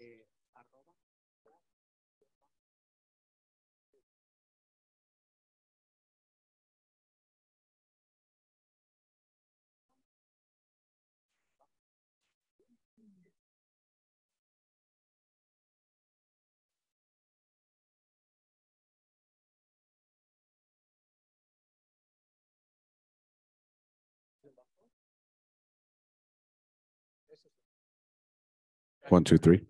eh, arroba. One, two, three.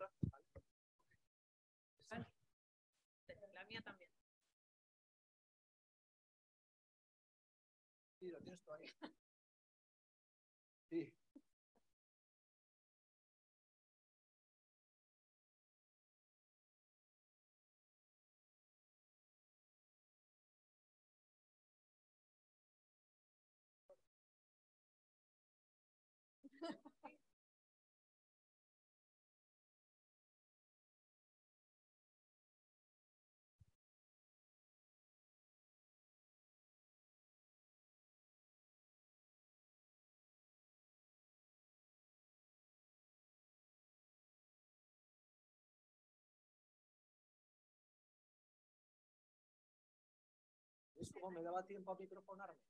Es pues, como me daba tiempo a microfonarme.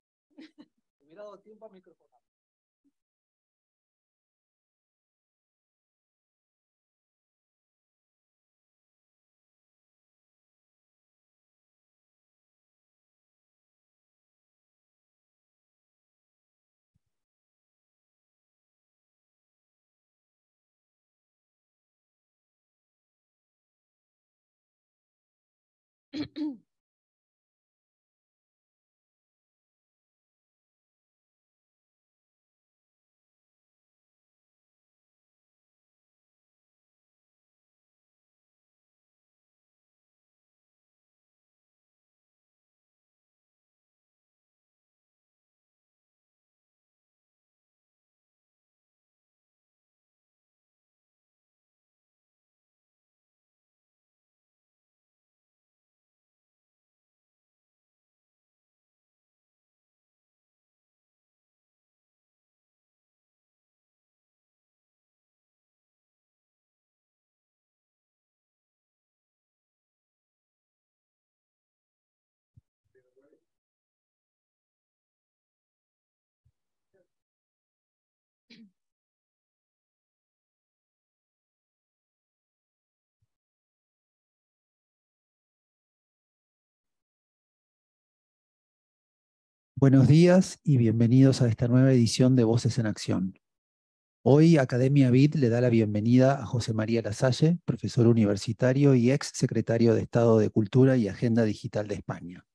Me daba dado tiempo a microfonarme. Buenos días y bienvenidos a esta nueva edición de Voces en Acción. Hoy Academia Vid le da la bienvenida a José María Lasalle, profesor universitario y ex secretario de Estado de Cultura y Agenda Digital de España.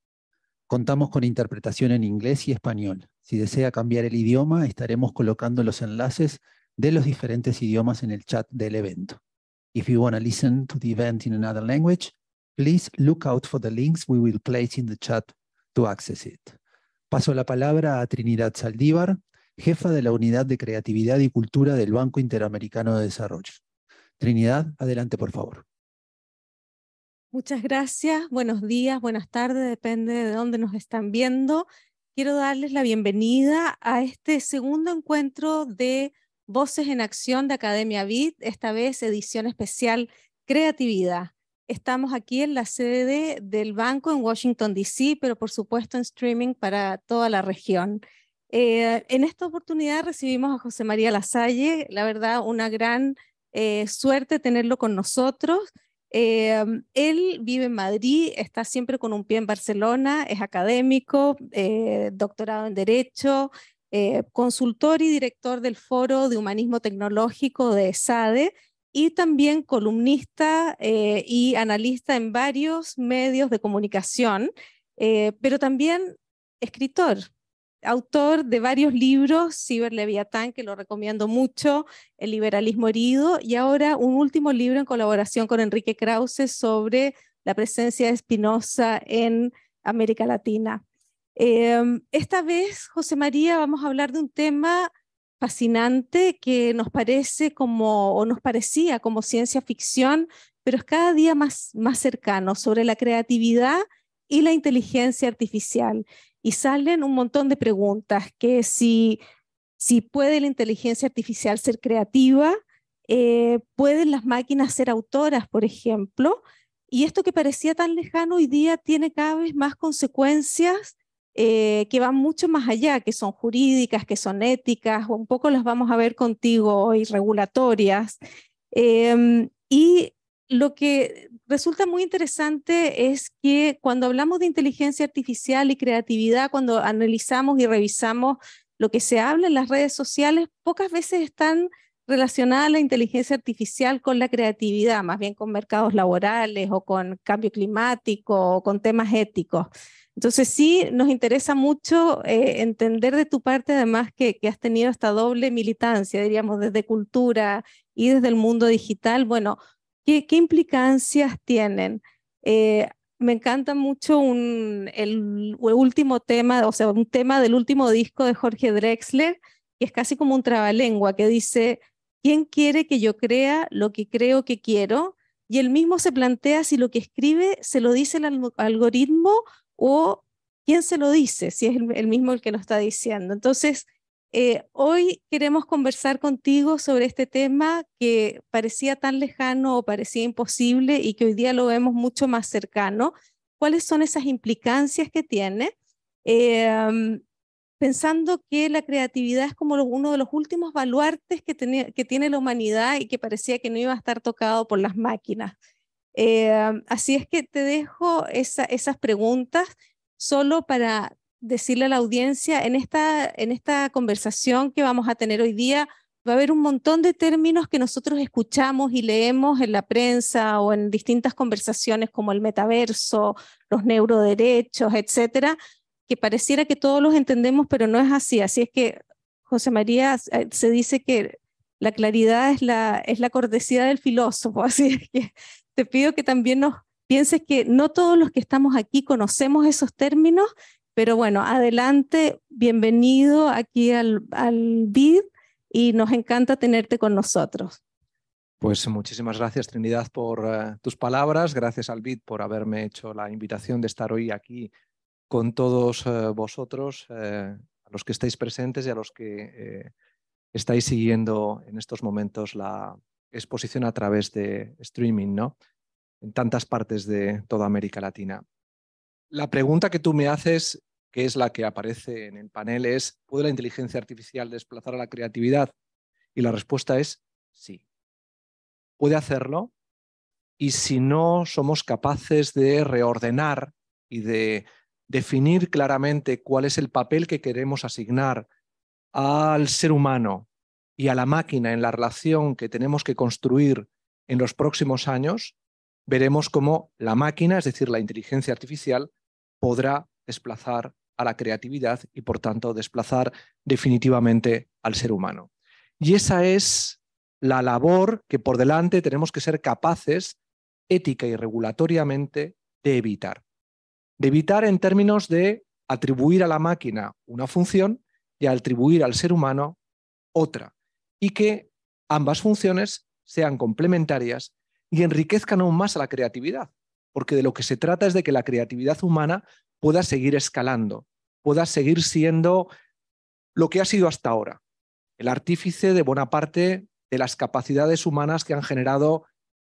Contamos con interpretación en inglés y español. Si desea cambiar el idioma, estaremos colocando los enlaces de los diferentes idiomas en el chat del evento. If you want to listen to the event in another language, please look out for the links we will place in the chat to access it. Paso la palabra a Trinidad Saldívar, jefa de la Unidad de Creatividad y Cultura del Banco Interamericano de Desarrollo. Trinidad, adelante, por favor. Muchas gracias, buenos días, buenas tardes, depende de dónde nos están viendo. Quiero darles la bienvenida a este segundo encuentro de Voces en Acción de Academia BIT, esta vez edición especial Creatividad. Estamos aquí en la sede del banco en Washington, D.C., pero por supuesto en streaming para toda la región. Eh, en esta oportunidad recibimos a José María Lasalle, la verdad, una gran eh, suerte tenerlo con nosotros. Eh, él vive en Madrid, está siempre con un pie en Barcelona, es académico, doctorado en Derecho, consultor y director del Foro de Humanismo Tecnológico de SADE y también columnista eh, y analista en varios medios de comunicación, eh, pero también escritor, autor de varios libros, Ciberleviatán, que lo recomiendo mucho, El liberalismo herido, y ahora un último libro en colaboración con Enrique Krause sobre la presencia de Spinoza en América Latina. Em, esta vez, José María, vamos a hablar de un tema fascinante que nos parece como, o nos parecía como ciencia ficción, pero es cada día más, más cercano sobre la creatividad y la inteligencia artificial. Y salen un montón de preguntas, que si, si puede la inteligencia artificial ser creativa, eh, pueden las máquinas ser autoras, por ejemplo, y esto que parecía tan lejano hoy día tiene cada vez más consecuencias eh, que van mucho más allá, que son jurídicas, que son éticas, un poco las vamos a ver contigo hoy, regulatorias. Em, y lo que resulta muy interesante es que cuando hablamos de inteligencia artificial y creatividad, cuando analizamos y revisamos lo que se habla en las redes sociales, pocas veces están relacionadas la inteligencia artificial con la creatividad, más bien con mercados laborales o con cambio climático o con temas éticos. Entonces sí, nos interesa mucho eh, entender de tu parte, además, que, has tenido esta doble militancia, diríamos, desde cultura y desde el mundo digital. Bueno, ¿qué, implicancias tienen? Eh, me encanta mucho un, el, último tema, o sea, un tema del último disco de Jorge Drexler, que es casi como un trabalengua, que dice, ¿quién quiere que yo crea lo que creo que quiero? Y él mismo se plantea si lo que escribe se lo dice el algoritmo o quién se lo dice, si es el, mismo el que lo está diciendo. Entonces, eh, hoy queremos conversar contigo sobre este tema que parecía tan lejano o parecía imposible y que hoy día lo vemos mucho más cercano. ¿Cuáles son esas implicancias que tiene? Em, pensando que la creatividad es como uno de los últimos baluartes que tiene la humanidad y que parecía que no iba a estar tocado por las máquinas. Em, así es que te dejo esa, esas preguntas solo para decirle a la audiencia, en esta, en esta conversación que vamos a tener hoy día, va a haber un montón de términos que nosotros escuchamos y leemos en la prensa o en distintas conversaciones como el metaverso, los neuroderechos, etcétera, que pareciera que todos los entendemos, pero no es así. Así es que, José María, eh, se dice que la claridad es la, es la cortesía del filósofo, así es que te pido que también nos pienses que no todos los que estamos aquí conocemos esos términos, pero bueno, adelante, bienvenido aquí al, BID y nos encanta tenerte con nosotros. Pues muchísimas gracias Trinidad por eh, tus palabras, gracias al BID por haberme hecho la invitación de estar hoy aquí con todos eh, vosotros, eh, a los que estáis presentes y a los que estáis siguiendo en estos momentos la, exposición a través de streaming, ¿no? En tantas partes de toda América Latina. La pregunta que tú me haces, que es la que aparece en el panel, es, ¿puede la inteligencia artificial desplazar a la creatividad? Y la respuesta es sí. Puede hacerlo y si no somos capaces de reordenar y de definir claramente cuál es el papel que queremos asignar al ser humano y a la máquina en la relación que tenemos que construir en los próximos años, veremos cómo la máquina, es decir, la inteligencia artificial, podrá desplazar a la creatividad y, por tanto, desplazar definitivamente al ser humano. Y esa es la labor que por delante tenemos que ser capaces, ética y regulatoriamente, de evitar. De evitar en términos de atribuir a la máquina una función y atribuir al ser humano otra y que ambas funciones sean complementarias y enriquezcan aún más a la creatividad, porque de lo que se trata es de que la creatividad humana pueda seguir escalando, pueda seguir siendo lo que ha sido hasta ahora, el artífice de buena parte de las capacidades humanas que han generado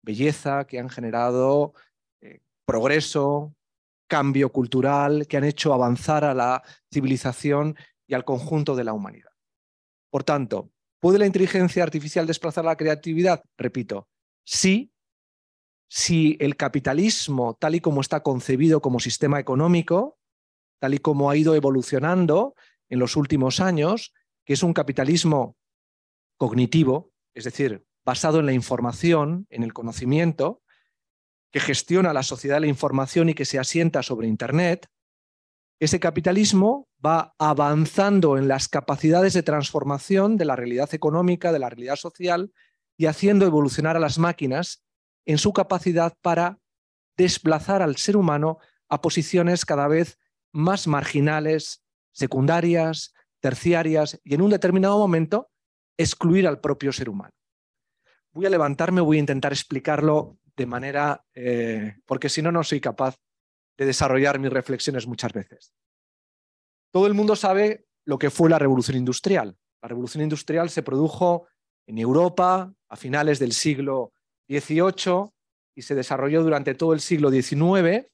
belleza, que han generado eh, progreso, cambio cultural, que han hecho avanzar a la civilización y al conjunto de la humanidad. Por tanto, ¿Puede la inteligencia artificial desplazar la creatividad? Repito, sí, si el capitalismo, tal y como está concebido como sistema económico, tal y como ha ido evolucionando en los últimos años, que es un capitalismo cognitivo, es decir, basado en la información, en el conocimiento, que gestiona la sociedad de la información y que se asienta sobre Internet, ese capitalismo va avanzando en las capacidades de transformación de la realidad económica, de la realidad social y haciendo evolucionar a las máquinas en su capacidad para desplazar al ser humano a posiciones cada vez más marginales, secundarias, terciarias y en un determinado momento excluir al propio ser humano. Voy a levantarme, voy a intentar explicarlo de manera, eh, porque si no, no soy capaz de desarrollar mis reflexiones muchas veces. Todo el mundo sabe lo que fue la revolución industrial. La revolución industrial se produjo en Europa a finales del siglo XVIII y se desarrolló durante todo el siglo XIX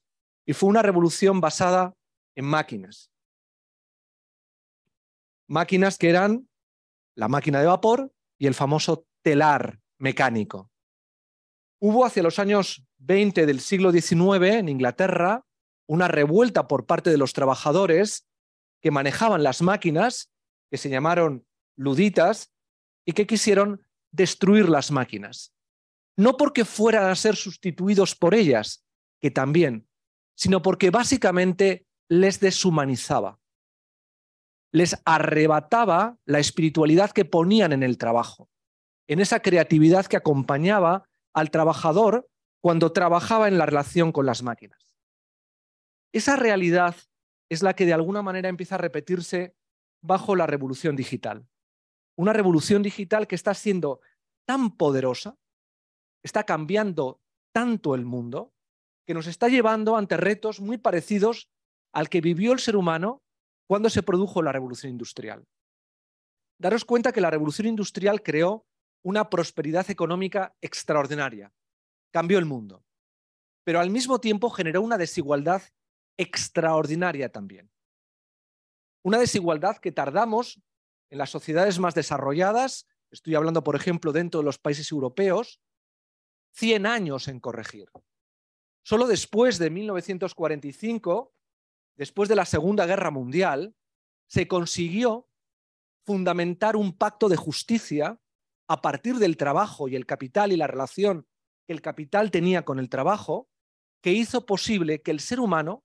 y fue una revolución basada en máquinas. Máquinas que eran la máquina de vapor y el famoso telar mecánico. Hubo hacia los años 20 del siglo XIX en Inglaterra una revuelta por parte de los trabajadores que manejaban las máquinas, que se llamaron luditas, y que quisieron destruir las máquinas. No porque fueran a ser sustituidos por ellas, que también, sino porque básicamente les deshumanizaba. Les arrebataba la espiritualidad que ponían en el trabajo, en esa creatividad que acompañaba al trabajador cuando trabajaba en la relación con las máquinas. Esa realidad es la que de alguna manera empieza a repetirse bajo la revolución digital. Una revolución digital que está siendo tan poderosa, está cambiando tanto el mundo, que nos está llevando ante retos muy parecidos al que vivió el ser humano cuando se produjo la revolución industrial. Daros cuenta que la revolución industrial creó una prosperidad económica extraordinaria, cambió el mundo, pero al mismo tiempo generó una desigualdad extraordinaria también. Una desigualdad que tardamos en las sociedades más desarrolladas, estoy hablando por ejemplo dentro de los países europeos, 100 años en corregir. Solo después de 1945, después de la Segunda Guerra Mundial, se consiguió fundamentar un pacto de justicia a partir del trabajo y el capital y la relación que el capital tenía con el trabajo, que hizo posible que el ser humano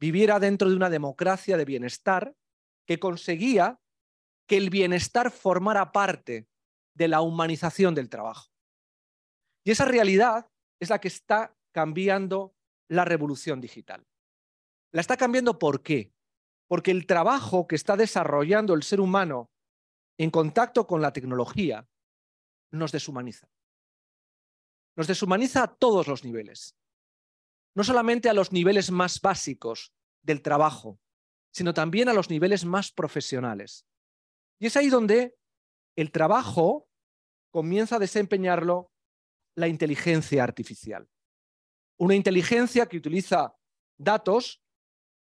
viviera dentro de una democracia de bienestar que conseguía que el bienestar formara parte de la humanización del trabajo. Y esa realidad es la que está cambiando la revolución digital. La está cambiando ¿por qué? Porque el trabajo que está desarrollando el ser humano en contacto con la tecnología nos deshumaniza. Nos deshumaniza a todos los niveles no solamente a los niveles más básicos del trabajo, sino también a los niveles más profesionales. Y es ahí donde el trabajo comienza a desempeñarlo la inteligencia artificial. Una inteligencia que utiliza datos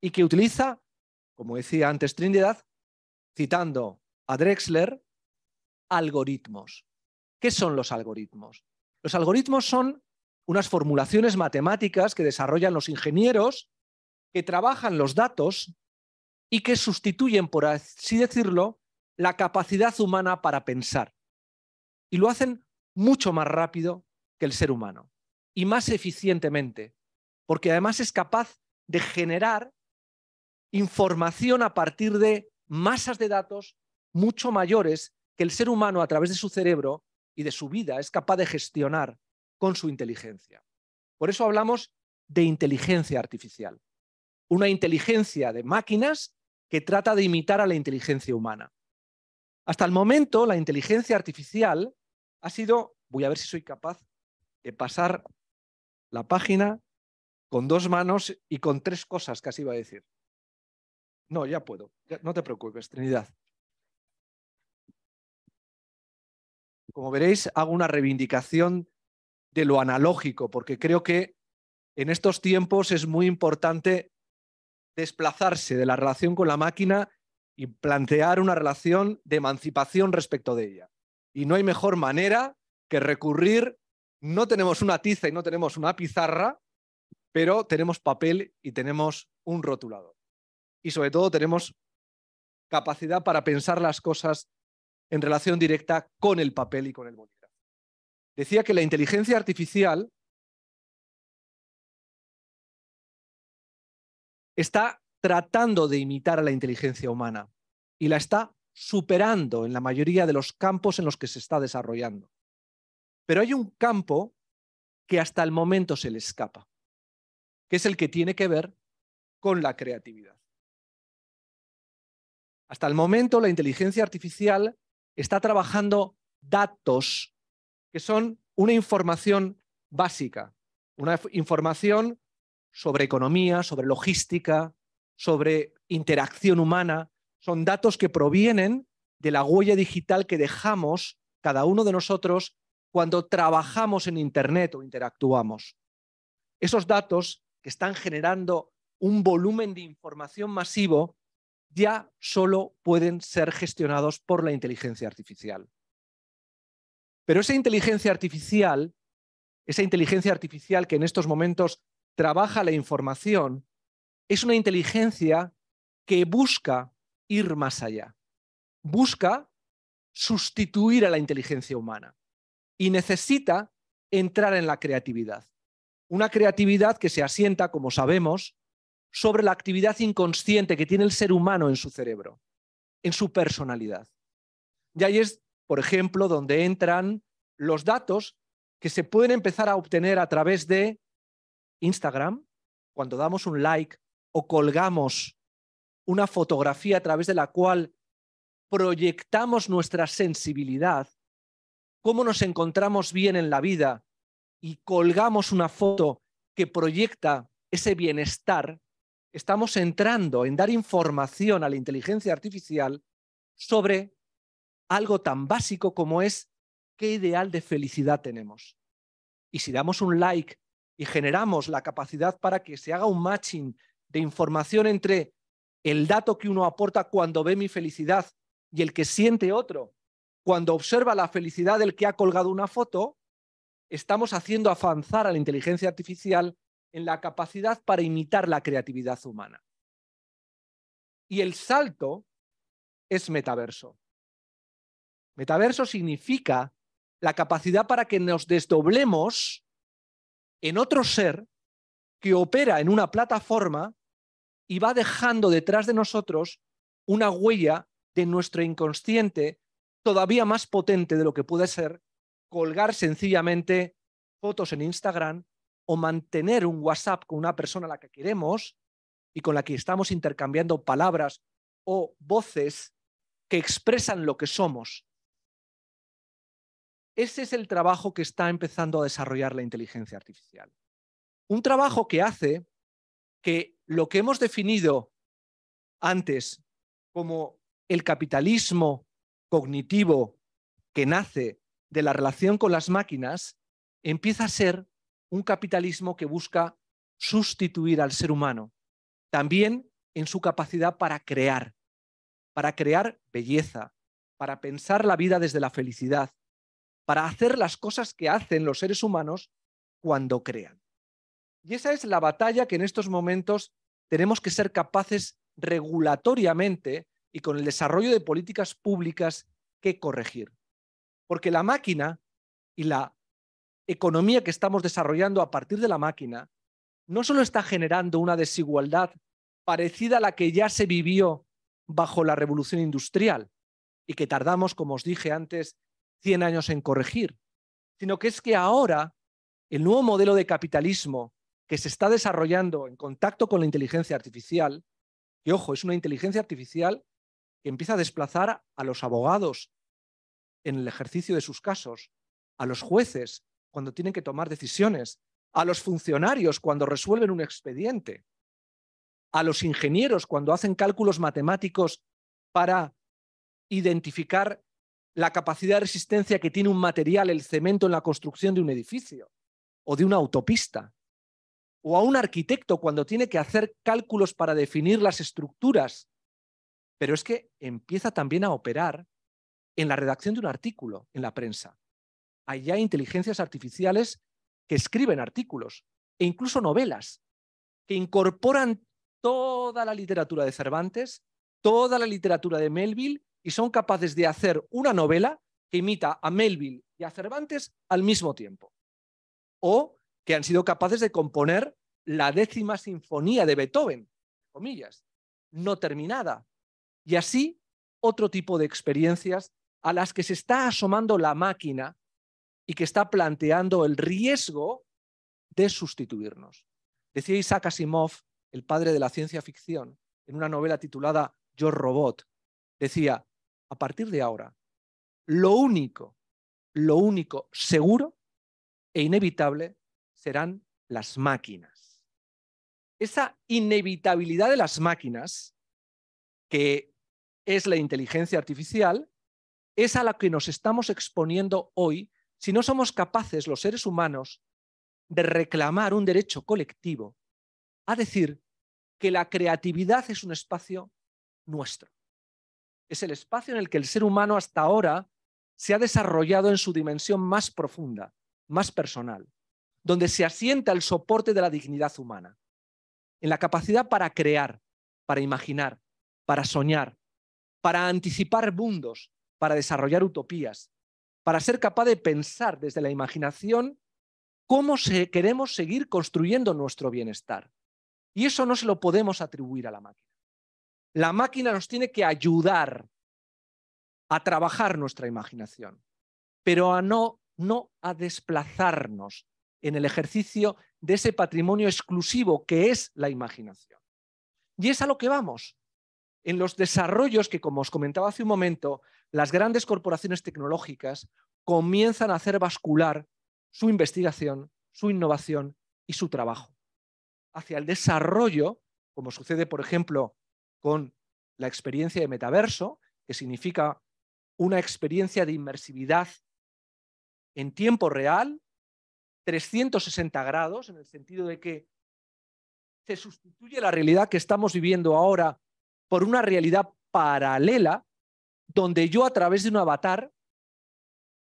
y que utiliza, como decía antes Trinidad, citando a Drexler, algoritmos. ¿Qué son los algoritmos? Los algoritmos son unas formulaciones matemáticas que desarrollan los ingenieros que trabajan los datos y que sustituyen, por así decirlo, la capacidad humana para pensar. Y lo hacen mucho más rápido que el ser humano y más eficientemente, porque además es capaz de generar información a partir de masas de datos mucho mayores que el ser humano a través de su cerebro y de su vida es capaz de gestionar con su inteligencia. Por eso hablamos de inteligencia artificial, una inteligencia de máquinas que trata de imitar a la inteligencia humana. Hasta el momento, la inteligencia artificial ha sido, voy a ver si soy capaz de pasar la página con dos manos y con tres cosas, casi iba a decir. No, ya puedo. no te preocupes, Trinidad. Como veréis, hago una reivindicación de lo analógico, porque creo que en estos tiempos es muy importante desplazarse de la relación con la máquina y plantear una relación de emancipación respecto de ella. Y no hay mejor manera que recurrir, no tenemos una tiza y no tenemos una pizarra, pero tenemos papel y tenemos un rotulador. Y sobre todo tenemos capacidad para pensar las cosas en relación directa con el papel y con el bolígrafo decía que la inteligencia artificial está tratando de imitar a la inteligencia humana y la está superando en la mayoría de los campos en los que se está desarrollando. Pero hay un campo que hasta el momento se le escapa, que es el que tiene que ver con la creatividad. Hasta el momento la inteligencia artificial está trabajando datos que son una información básica, una información sobre economía, sobre logística, sobre interacción humana. Son datos que provienen de la huella digital que dejamos cada uno de nosotros cuando trabajamos en Internet o interactuamos. Esos datos que están generando un volumen de información masivo ya solo pueden ser gestionados por la inteligencia artificial. Pero esa inteligencia artificial, esa inteligencia artificial que en estos momentos trabaja la información, es una inteligencia que busca ir más allá. Busca sustituir a la inteligencia humana y necesita entrar en la creatividad. Una creatividad que se asienta, como sabemos, sobre la actividad inconsciente que tiene el ser humano en su cerebro, en su personalidad. Y ahí es por ejemplo, donde entran los datos que se pueden empezar a obtener a través de Instagram, cuando damos un like o colgamos una fotografía a través de la cual proyectamos nuestra sensibilidad, cómo nos encontramos bien en la vida y colgamos una foto que proyecta ese bienestar, estamos entrando en dar información a la inteligencia artificial sobre algo tan básico como es qué ideal de felicidad tenemos. Y si damos un like y generamos la capacidad para que se haga un matching de información entre el dato que uno aporta cuando ve mi felicidad y el que siente otro, cuando observa la felicidad del que ha colgado una foto, estamos haciendo avanzar a la inteligencia artificial en la capacidad para imitar la creatividad humana. Y el salto es metaverso. Metaverso significa la capacidad para que nos desdoblemos en otro ser que opera en una plataforma y va dejando detrás de nosotros una huella de nuestro inconsciente todavía más potente de lo que puede ser colgar sencillamente fotos en Instagram o mantener un WhatsApp con una persona a la que queremos y con la que estamos intercambiando palabras o voces que expresan lo que somos ese es el trabajo que está empezando a desarrollar la inteligencia artificial. Un mm. trabajo que hace que lo que hemos definido antes como el capitalismo cognitivo que nace de la relación con las máquinas empieza a ser un capitalismo que busca sustituir al ser humano, también en su capacidad para crear, para crear belleza, para pensar la vida desde la felicidad, para hacer las cosas que hacen los seres humanos cuando crean. Y esa es la batalla que en estos momentos tenemos que ser capaces regulatoriamente y con el desarrollo de políticas públicas que corregir. Porque la máquina y la economía que estamos desarrollando a partir de la máquina no solo está generando una desigualdad parecida a la que ya se vivió bajo la revolución industrial y que tardamos, como os dije antes, 100 años en corregir, sino que es que ahora el nuevo modelo de capitalismo que se está desarrollando en contacto con la inteligencia artificial, que ojo, es una inteligencia artificial que empieza a desplazar a los abogados en el ejercicio de sus casos, a los jueces cuando tienen que tomar decisiones, a los funcionarios cuando resuelven un expediente, a los ingenieros cuando hacen cálculos matemáticos para identificar la capacidad de resistencia que tiene un material, el cemento, en la construcción de un edificio o de una autopista. O a un arquitecto cuando tiene que hacer cálculos para definir las estructuras. Pero es que empieza también a operar en la redacción de un artículo en la prensa. Hay inteligencias artificiales que escriben artículos e incluso novelas que incorporan toda la literatura de Cervantes, toda la literatura de Melville y son capaces de hacer una novela que imita a Melville y a Cervantes al mismo tiempo. O que han sido capaces de componer la décima sinfonía de Beethoven, comillas, no terminada. Y así otro tipo de experiencias a las que se está asomando la máquina y que está planteando el riesgo de sustituirnos. Decía Isaac Asimov, el padre de la ciencia ficción, en una novela titulada Yo Robot, decía, a partir de ahora, lo único, lo único seguro e inevitable serán las máquinas. Esa inevitabilidad de las máquinas, que es la inteligencia artificial, es a la que nos estamos exponiendo hoy si no somos capaces los seres humanos de reclamar un derecho colectivo a decir que la creatividad es un espacio nuestro es el espacio en el que el ser humano hasta ahora se ha desarrollado en su dimensión más profunda, más personal, donde se asienta el soporte de la dignidad humana, en la capacidad para crear, para imaginar, para soñar, para anticipar mundos, para desarrollar utopías, para ser capaz de pensar desde la imaginación cómo queremos seguir construyendo nuestro bienestar. Y eso no se lo podemos atribuir a la máquina. La máquina nos tiene que ayudar a trabajar nuestra imaginación, pero a no, no a desplazarnos en el ejercicio de ese patrimonio exclusivo que es la imaginación. Y es a lo que vamos. En los desarrollos que, como os comentaba hace un momento, las grandes corporaciones tecnológicas comienzan a hacer bascular su investigación, su innovación y su trabajo hacia el desarrollo, como sucede, por ejemplo, con la experiencia de metaverso, que significa una experiencia de inmersividad en tiempo real, 360 grados, en el sentido de que se sustituye la realidad que estamos viviendo ahora por una realidad paralela, donde yo a través de un avatar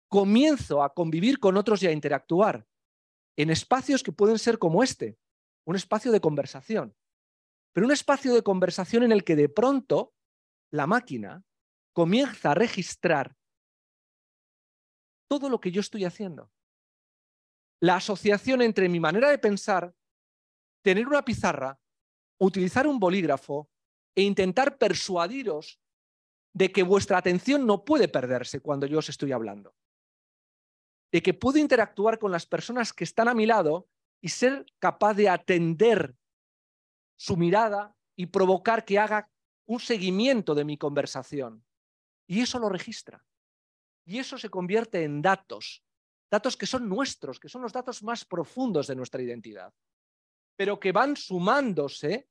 comienzo a convivir con otros y a interactuar en espacios que pueden ser como este, un espacio de conversación pero un espacio de conversación en el que de pronto la máquina comienza a registrar todo lo que yo estoy haciendo. La asociación entre mi manera de pensar, tener una pizarra, utilizar un bolígrafo e intentar persuadiros de que vuestra atención no puede perderse cuando yo os estoy hablando. De que puedo interactuar con las personas que están a mi lado y ser capaz de atender su mirada y provocar que haga un seguimiento de mi conversación. Y eso lo registra. Y eso se convierte en datos, datos que son nuestros, que son los datos más profundos de nuestra identidad, pero que van sumándose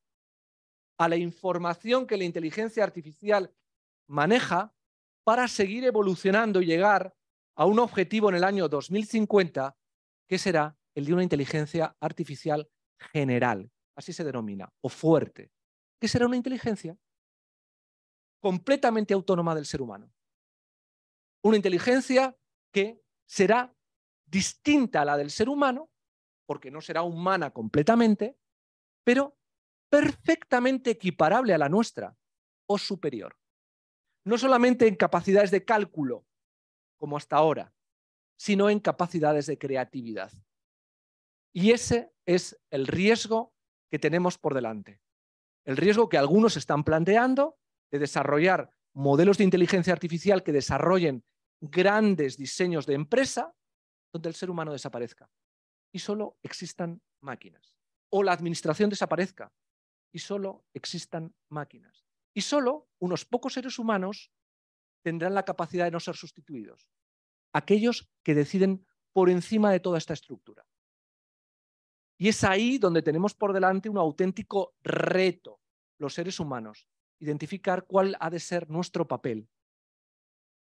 a la información que la inteligencia artificial maneja para seguir evolucionando y llegar a un objetivo en el año 2050 que será el de una inteligencia artificial general, así se denomina, o fuerte, que será una inteligencia completamente autónoma del ser humano. Una inteligencia que será distinta a la del ser humano, porque no será humana completamente, pero perfectamente equiparable a la nuestra o superior. No solamente en capacidades de cálculo, como hasta ahora, sino en capacidades de creatividad. Y ese es el riesgo que tenemos por delante. El riesgo que algunos están planteando de desarrollar modelos de inteligencia artificial que desarrollen grandes diseños de empresa donde el ser humano desaparezca y solo existan máquinas. O la administración desaparezca y solo existan máquinas. Y solo unos pocos seres humanos tendrán la capacidad de no ser sustituidos. Aquellos que deciden por encima de toda esta estructura. Y es ahí donde tenemos por delante un auténtico reto, los seres humanos, identificar cuál ha de ser nuestro papel.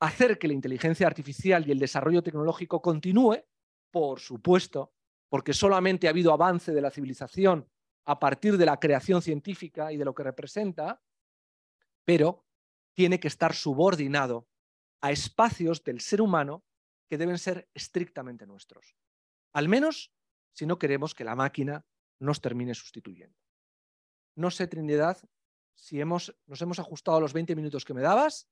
Hacer que la inteligencia artificial y el desarrollo tecnológico continúe, por supuesto, porque solamente ha habido avance de la civilización a partir de la creación científica y de lo que representa, pero tiene que estar subordinado a espacios del ser humano que deben ser estrictamente nuestros. Al menos si no queremos que la máquina nos termine sustituyendo. No sé, Trinidad, si hemos, nos hemos ajustado a los 20 minutos que me dabas.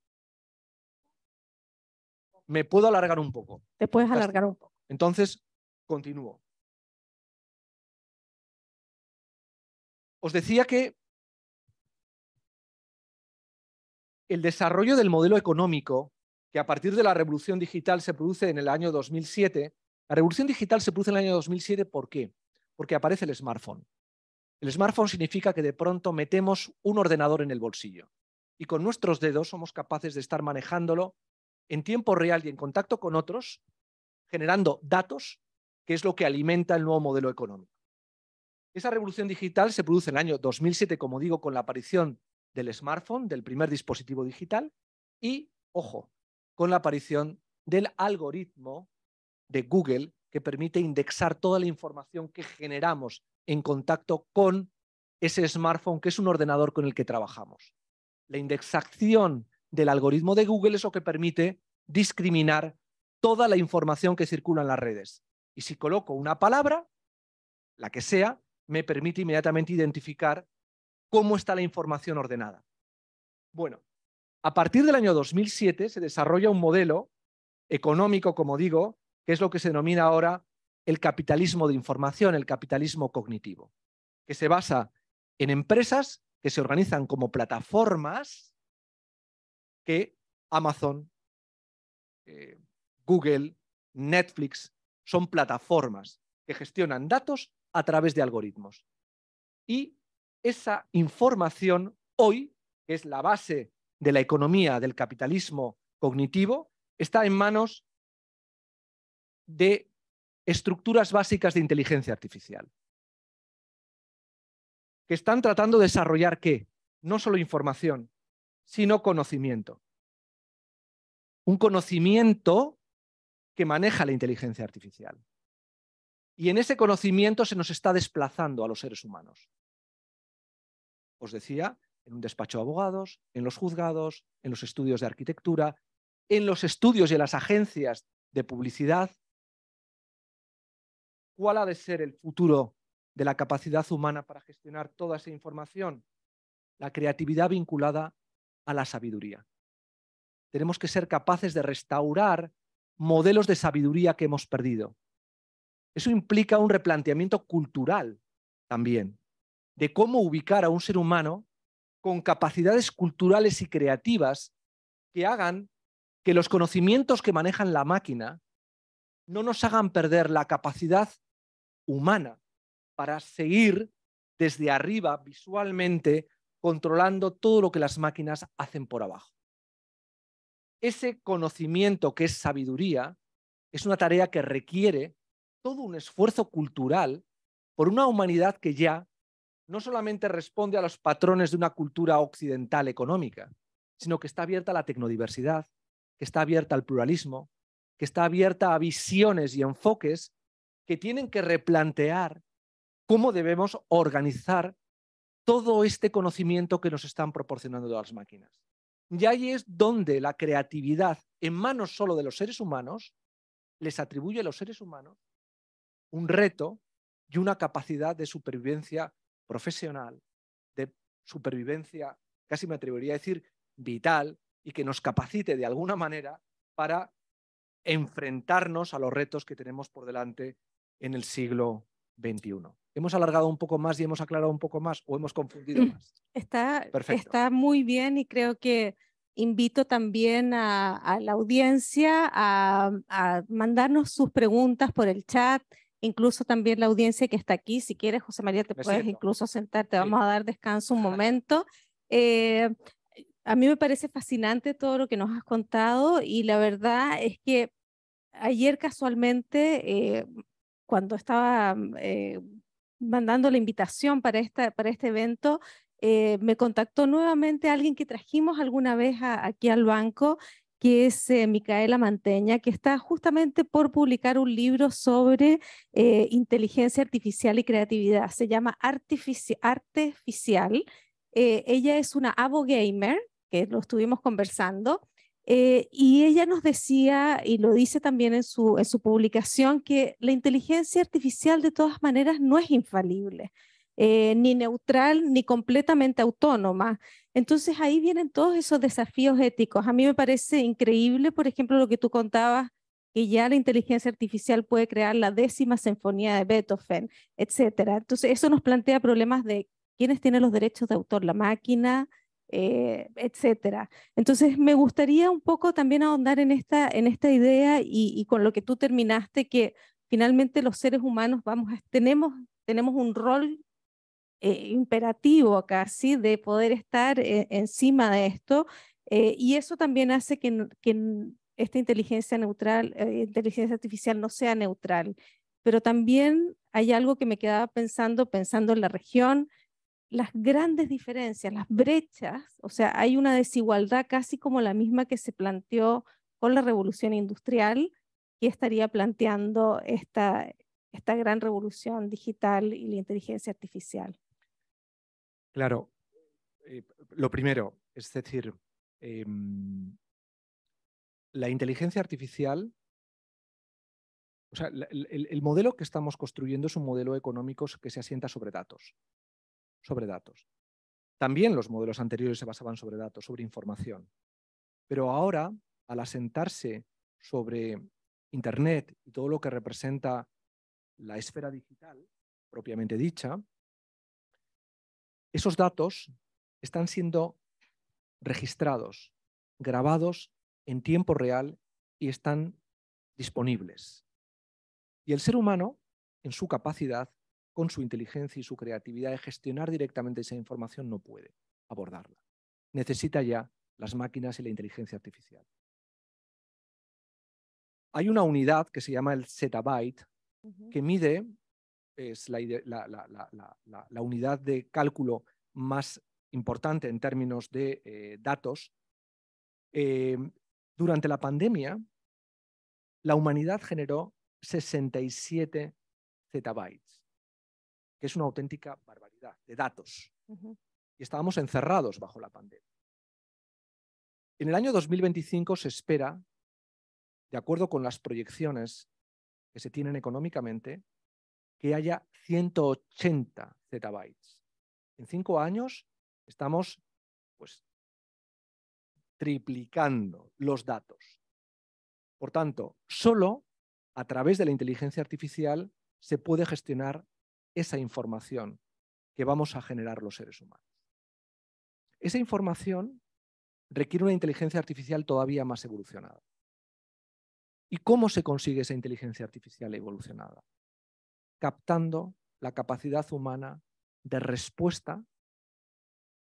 Me puedo alargar un poco. Te puedes alargar un poco. Entonces, continúo. Os decía que el desarrollo del modelo económico, que a partir de la revolución digital se produce en el año 2007, la revolución digital se produce en el año 2007, ¿por qué? Porque aparece el smartphone. El smartphone significa que de pronto metemos un ordenador en el bolsillo y con nuestros dedos somos capaces de estar manejándolo en tiempo real y en contacto con otros, generando datos, que es lo que alimenta el nuevo modelo económico. Esa revolución digital se produce en el año 2007, como digo, con la aparición del smartphone, del primer dispositivo digital, y, ojo, con la aparición del algoritmo de Google que permite indexar toda la información que generamos en contacto con ese smartphone que es un ordenador con el que trabajamos. La indexación del algoritmo de Google es lo que permite discriminar toda la información que circula en las redes. Y si coloco una palabra, la que sea, me permite inmediatamente identificar cómo está la información ordenada. Bueno, a partir del año 2007 se desarrolla un modelo económico, como digo, que es lo que se denomina ahora el capitalismo de información, el capitalismo cognitivo, que se basa en empresas que se organizan como plataformas que Amazon, eh, Google, Netflix son plataformas que gestionan datos a través de algoritmos. Y esa información hoy, que es la base de la economía del capitalismo cognitivo, está en manos de estructuras básicas de inteligencia artificial, que están tratando de desarrollar qué? No solo información, sino conocimiento. Un conocimiento que maneja la inteligencia artificial. Y en ese conocimiento se nos está desplazando a los seres humanos. Os decía, en un despacho de abogados, en los juzgados, en los estudios de arquitectura, en los estudios y en las agencias de publicidad, cuál ha de ser el futuro de la capacidad humana para gestionar toda esa información, la creatividad vinculada a la sabiduría. Tenemos que ser capaces de restaurar modelos de sabiduría que hemos perdido. Eso implica un replanteamiento cultural también, de cómo ubicar a un ser humano con capacidades culturales y creativas que hagan que los conocimientos que manejan la máquina no nos hagan perder la capacidad humana para seguir desde arriba visualmente controlando todo lo que las máquinas hacen por abajo. Ese conocimiento que es sabiduría es una tarea que requiere todo un esfuerzo cultural por una humanidad que ya no solamente responde a los patrones de una cultura occidental económica, sino que está abierta a la tecnodiversidad, que está abierta al pluralismo, que está abierta a visiones y enfoques que tienen que replantear cómo debemos organizar todo este conocimiento que nos están proporcionando las máquinas. Y ahí es donde la creatividad en manos solo de los seres humanos les atribuye a los seres humanos un reto y una capacidad de supervivencia profesional, de supervivencia, casi me atrevería a decir, vital, y que nos capacite de alguna manera para enfrentarnos a los retos que tenemos por delante en el siglo XXI. ¿Hemos alargado un poco más y hemos aclarado un poco más o hemos confundido mm, más? Está, está muy bien y creo que invito también a, la audiencia a, mandarnos sus preguntas por el chat, incluso también la audiencia que está aquí. Si quieres, José María, te puedes incluso sentar, te vamos a dar descanso un momento. Eh, a mí me parece fascinante todo lo que nos has contado y la verdad es que ayer casualmente eh, cuando estaba mm, eh, mandando la invitación para, esta, para este evento, eh, me contactó nuevamente alguien que trajimos alguna vez aquí al banco, que es eh, Micaela Manteña, que está justamente por publicar un libro sobre inteligencia artificial y creatividad. Se llama Artificial. ella es una avo gamer, que lo estuvimos conversando. Eh, y ella nos decía, y lo dice también en su, en su publicación, que la inteligencia artificial de todas maneras no es infalible, eh, ni neutral, ni completamente autónoma. Entonces ahí vienen todos esos desafíos éticos. A mí me parece increíble, por ejemplo, lo que tú contabas, que ya la inteligencia artificial puede crear la décima sinfonía de Beethoven, etc. Entonces eso nos plantea problemas de quiénes tienen los derechos de autor, la máquina, eh, etcétera. Entonces, me gustaría un poco también ahondar en esta, en esta idea y, con lo que tú terminaste, que finalmente los seres humanos vamos a, tenemos, tenemos un rol eh, imperativo casi de poder estar eh, encima de esto y eso también hace que, que esta inteligencia neutral, inteligencia artificial no sea neutral. Pero también hay algo que me quedaba pensando, pensando en la región, las grandes diferencias, las brechas, o sea, hay una desigualdad casi como la misma que se planteó con la revolución industrial que estaría planteando esta, gran revolución digital y la inteligencia artificial. Claro, eh, lo primero, es decir, em, la inteligencia artificial, o sea, el, modelo que estamos construyendo es un modelo económico que se asienta sobre datos sobre datos. También los modelos anteriores se basaban sobre datos, sobre información. Pero ahora, al asentarse sobre Internet y todo lo que representa la esfera digital, propiamente dicha, esos datos están siendo registrados, grabados en tiempo real y están disponibles. Y el ser humano, en su capacidad, con su inteligencia y su creatividad de gestionar directamente esa información no puede abordarla. Necesita ya las máquinas y la inteligencia artificial. Hay una unidad que se llama el zettabyte que mide, es la, unidad de cálculo más importante en términos de eh, datos. Em, durante la pandemia, la humanidad generó 67 zettabytes que es una auténtica barbaridad de datos. Y estábamos encerrados bajo la pandemia. En el año 2025 se espera, de acuerdo con las proyecciones que se tienen económicamente, que haya 180 zettabytes. En cinco años estamos pues, triplicando los datos. Por tanto, solo a través de la inteligencia artificial se puede gestionar esa información que vamos a generar los seres humanos. Esa información requiere una inteligencia artificial todavía más evolucionada. ¿Y cómo se consigue esa inteligencia artificial evolucionada? Captando la capacidad humana de respuesta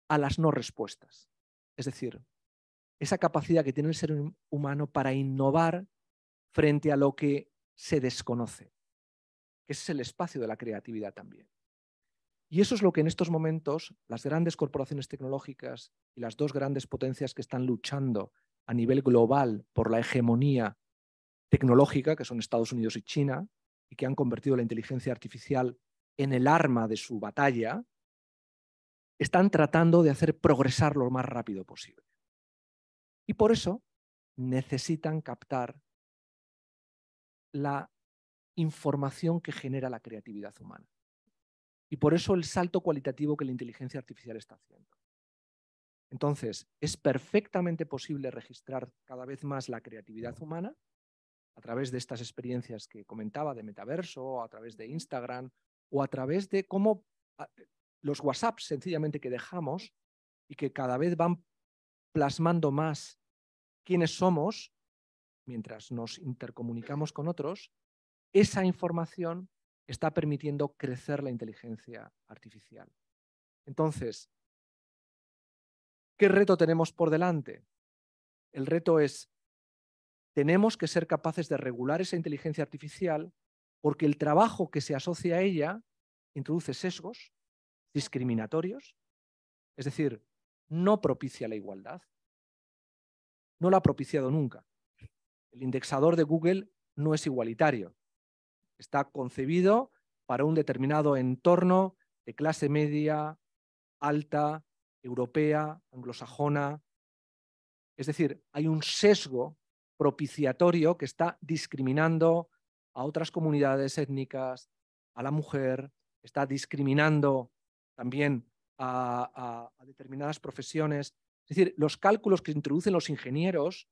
a las no respuestas. Es decir, esa capacidad que tiene el ser humano para innovar frente a lo que se desconoce que ese es el espacio de la creatividad también. Y eso es lo que en estos momentos las grandes corporaciones tecnológicas y las dos grandes potencias que están luchando a nivel global por la hegemonía tecnológica, que son Estados Unidos y China, y que han convertido la inteligencia artificial en el arma de su batalla, están tratando de hacer progresar lo más rápido posible. Y por eso necesitan captar la información que genera la creatividad humana. Y por eso el salto cualitativo que la inteligencia artificial está haciendo. Entonces, es perfectamente posible registrar cada vez más la creatividad humana a través de estas experiencias que comentaba de metaverso, a través de Instagram o a través de cómo los WhatsApp sencillamente que dejamos y que cada vez van plasmando más quiénes somos mientras nos intercomunicamos con otros esa información está permitiendo crecer la inteligencia artificial. Entonces, ¿qué reto tenemos por delante? El reto es, tenemos que ser capaces de regular esa inteligencia artificial porque el trabajo que se asocia a ella introduce sesgos discriminatorios, es decir, no propicia la igualdad. No la ha propiciado nunca. El indexador de Google no es igualitario está concebido para un determinado entorno de clase media, alta, europea, anglosajona. Es decir, hay un sesgo propiciatorio que está discriminando a otras comunidades étnicas, a la mujer, está discriminando también a, determinadas profesiones. Es decir, los cálculos que introducen los ingenieros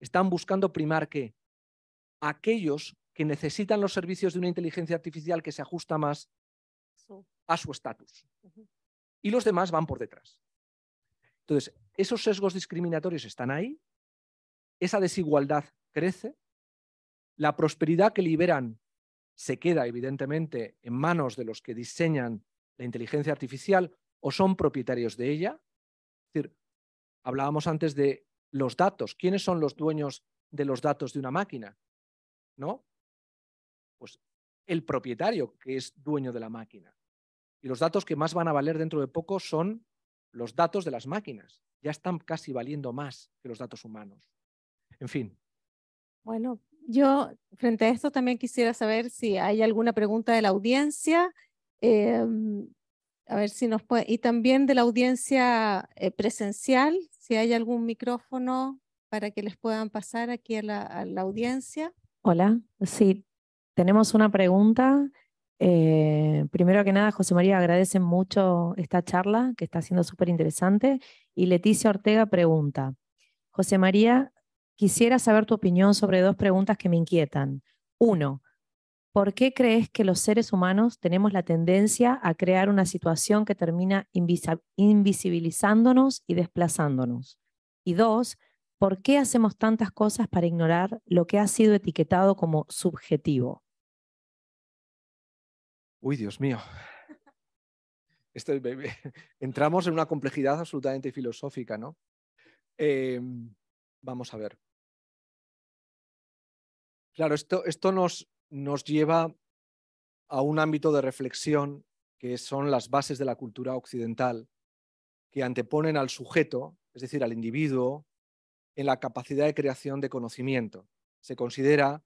están buscando primar que aquellos que necesitan los servicios de una inteligencia artificial que se ajusta más a su estatus. Y los demás van por detrás. Entonces, esos sesgos discriminatorios están ahí, esa desigualdad crece, la prosperidad que liberan se queda evidentemente en manos de los que diseñan la inteligencia artificial o son propietarios de ella. Es decir, hablábamos antes de los datos. ¿Quiénes son los dueños de los datos de una máquina? ¿No? Pues el propietario que es dueño de la máquina. Y los datos que más van a valer dentro de poco son los datos de las máquinas. Ya están casi valiendo más que los datos humanos. En fin. Bueno, yo frente a esto también quisiera saber si hay alguna pregunta de la audiencia. Eh, a ver si nos puede. Y también de la audiencia eh, presencial, si hay algún micrófono para que les puedan pasar aquí a la, a la audiencia. Hola, sí, tenemos una pregunta. Eh, primero que nada, José María, agradece mucho esta charla que está siendo súper interesante. Y Leticia Ortega pregunta, José María, quisiera saber tu opinión sobre dos preguntas que me inquietan. Uno, ¿por qué crees que los seres humanos tenemos la tendencia a crear una situación que termina invisibilizándonos y desplazándonos? Y dos, ¿por qué hacemos tantas cosas para ignorar lo que ha sido etiquetado como subjetivo? Uy, Dios mío. Esto, eh, eh, entramos en una complejidad absolutamente filosófica, ¿no? Em, vamos a ver. Claro, esto, nos, nos lleva a un ámbito de reflexión que son las bases de la cultura occidental, que anteponen al sujeto, es decir, al individuo, en la capacidad de creación de conocimiento. Se considera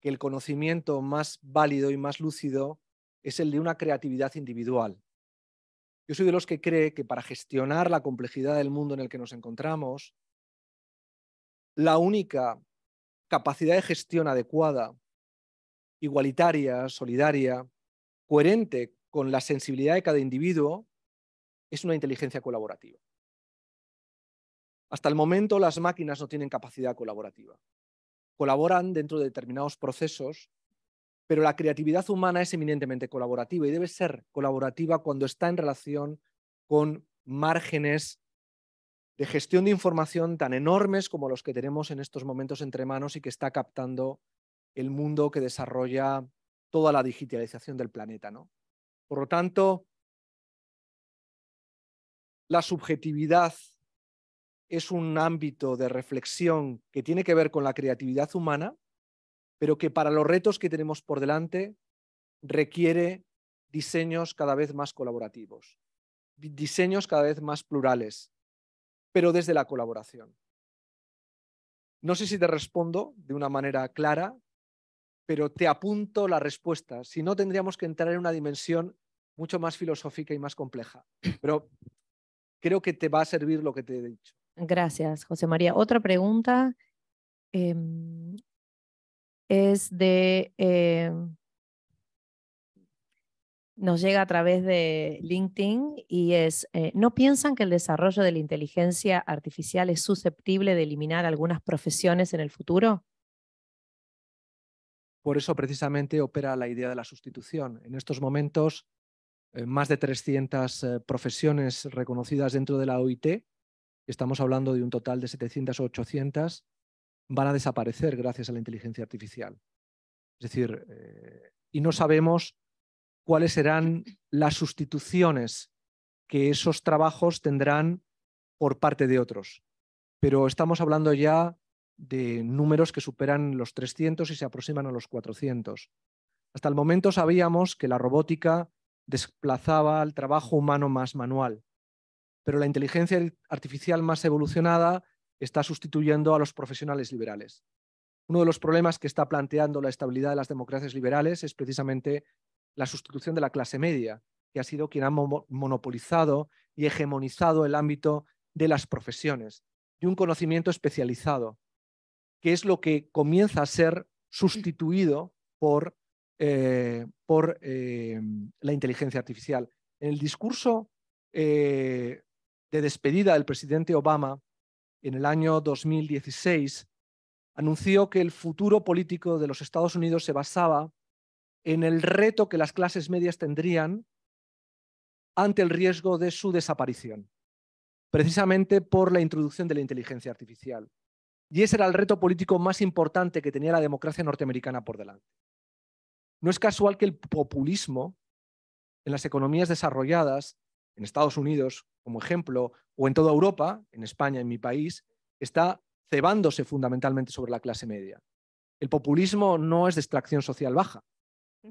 que el conocimiento más válido y más lúcido es el de una creatividad individual. Yo soy de los que cree que para gestionar la complejidad del mundo en el que nos encontramos, la única capacidad de gestión adecuada, igualitaria, solidaria, coherente con la sensibilidad de cada individuo, es una inteligencia colaborativa. Hasta el momento las máquinas no tienen capacidad colaborativa. Colaboran dentro de determinados procesos pero la creatividad humana es eminentemente colaborativa y debe ser colaborativa cuando está en relación con márgenes de gestión de información tan enormes como los que tenemos en estos momentos entre manos y que está captando el mundo que desarrolla toda la digitalización del planeta. ¿no? Por lo tanto, la subjetividad es un ámbito de reflexión que tiene que ver con la creatividad humana, pero que para los retos que tenemos por delante requiere diseños cada vez más colaborativos, diseños cada vez más plurales, pero desde la colaboración. No sé si te respondo de una manera clara, pero te apunto la respuesta. Si no, tendríamos que entrar en una dimensión mucho más filosófica y más compleja. Pero creo que te va a servir lo que te he dicho. Gracias, José María. Otra pregunta. Em, es de, eh, nos llega a través de LinkedIn y es, eh, ¿no piensan que el desarrollo de la inteligencia artificial es susceptible de eliminar algunas profesiones en el futuro? Por eso precisamente opera la idea de la sustitución. En estos momentos, eh, más de 300 profesiones reconocidas dentro de la OIT, estamos hablando de un total de 700 o 800, van a desaparecer gracias a la inteligencia artificial. Es decir, eh, y no sabemos cuáles serán las sustituciones que esos trabajos tendrán por parte de otros. Pero estamos hablando ya de números que superan los 300 y se aproximan a los 400. Hasta el momento sabíamos que la robótica desplazaba al trabajo humano más manual, pero la inteligencia artificial más evolucionada está sustituyendo a los profesionales liberales. Uno de los problemas que está planteando la estabilidad de las democracias liberales es precisamente la sustitución de la clase media, que ha sido quien ha monopolizado y hegemonizado el ámbito de las profesiones, y un conocimiento especializado, que es lo que comienza a ser sustituido por, eh, eh, la inteligencia artificial. En el discurso eh, de despedida del presidente Obama, en el año 2016, anunció que el futuro político de los Estados Unidos se basaba en el reto que las clases medias tendrían ante el riesgo de su desaparición, precisamente por la introducción de la inteligencia artificial. Y ese era el reto político más importante que tenía la democracia norteamericana por delante. No es casual que el populismo en las economías desarrolladas, en Estados Unidos, como ejemplo, o en toda Europa, en España, en mi país, está cebándose fundamentalmente sobre la clase media. El populismo no es de extracción social baja,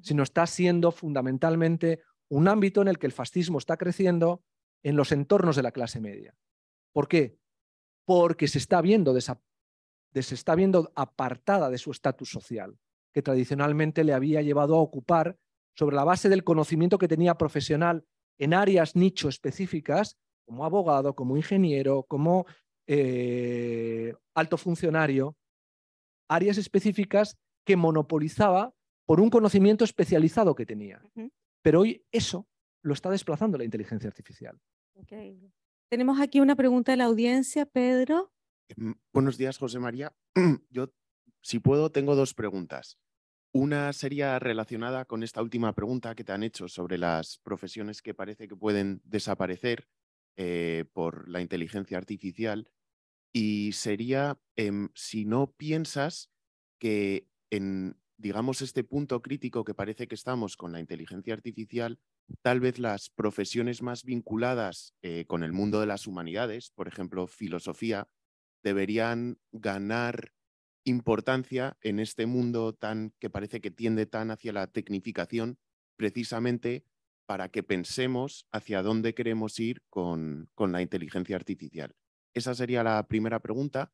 sino está siendo fundamentalmente un ámbito en el que el fascismo está creciendo en los entornos de la clase media. ¿Por qué? Porque se está viendo, se está viendo apartada de su estatus social, que tradicionalmente le había llevado a ocupar sobre la base del conocimiento que tenía profesional en áreas nicho específicas como abogado, como ingeniero, como eh, alto funcionario, áreas específicas que monopolizaba por un conocimiento especializado que tenía. Pero hoy eso lo está desplazando la inteligencia artificial. Tenemos aquí una pregunta de la audiencia, Pedro. Em, buenos días, José María. Yo, si puedo, tengo dos preguntas. Una sería relacionada con esta última pregunta que te han hecho sobre las profesiones que parece que pueden desaparecer eh, por la inteligencia artificial y sería em, si no piensas que en, digamos, este punto crítico que parece que estamos con la inteligencia artificial, tal vez las profesiones más vinculadas eh, con el mundo de las humanidades, por ejemplo, filosofía, deberían ganar importancia en este mundo tan que parece que tiende tan hacia la tecnificación, precisamente para que pensemos hacia dónde queremos ir con, con la inteligencia artificial. Esa sería la primera pregunta.